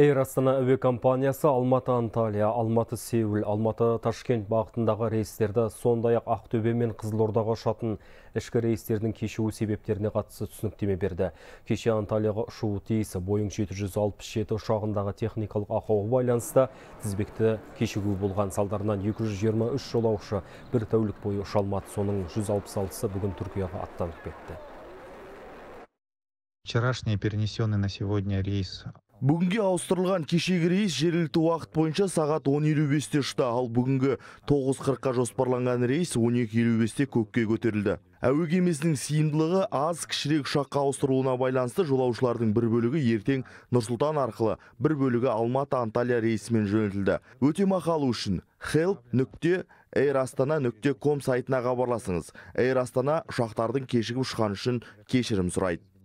Эйр Астана әуе компаниясы Алматы Анталия, Алматы Сеул, Алматы Ташкент бағытындағы рейстерді сондай-ақ Ақтөбе мен Қызылордаға ұшатын ішкі рейстердің кешігу себептеріне қатысты түсініктеме берді. Кеше Анталияға ұшуы тиіс Бойың 767 ұшағындағы техникалық ақауға байланысты тізбекті кешігу болған салдарынан 223 жолаушы бір тәулік бойы ұша Соның 166-сы бүгін Түркияға аттанып кетті. Вчерашний перенесенный на сегодня рейс Бүгінге ауыстырылған кешегі рейс жергілікті уақыт бойынша сағат 10.55-те ұшты, ал бүгінгі 9.40-қа жоспарланған рейс 12.55-те көкке көтерілді. Әуе кемесінің сыйымдылығы аз кішірек ұшаққа ауыстырылуына байланысты жолаушылардың бір бөлігі ертең сұлтан арқылы, бір бөлігі Алматы Анталия рейсімен жөнелтілді. Өтемақы алу үшін хелп нүкте астана нүкте ком сайтына хабарласыңыз. эйр Астана ұшақтардың кешігіп ұшқаны үшін кешірім сұрайды.